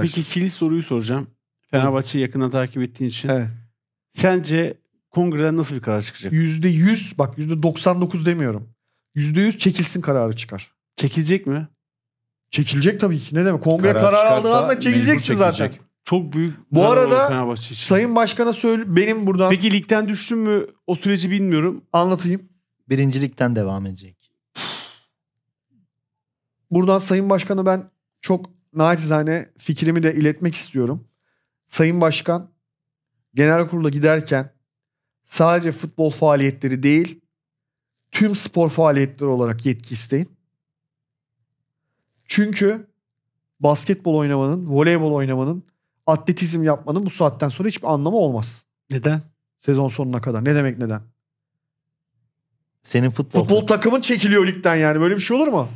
Evet. Peki kilit soruyu soracağım. Fenerbahçe'yi yakından takip ettiğin için. Evet. Sence kongreden nasıl bir karar çıkacak? %100 bak %99 demiyorum. %100 çekilsin kararı çıkar. Çekilecek mi? Çekilecek tabii ki. Ne demek? Kongre Karar karar, çıkarsa aldığı anda çekileceksin zaten. Çok büyük Bu arada Sayın Başkan'a söyle benim buradan Peki ligden düştün mü? O süreci bilmiyorum. anlatayım. Birincilikten devam edecek. Buradan Sayın Başkan'a ben çok naçizane fikrimi de iletmek istiyorum. Sayın Başkan genel kurula giderken sadece futbol faaliyetleri değil tüm spor faaliyetleri olarak yetki isteyin. Çünkü basketbol oynamanın, voleybol oynamanın, atletizm yapmanın bu saatten sonra hiçbir anlamı olmaz. Neden? Sezon sonuna kadar. Ne demek neden? Senin futbol... Futbol takımın çekiliyor ligden yani. Böyle bir şey olur mu?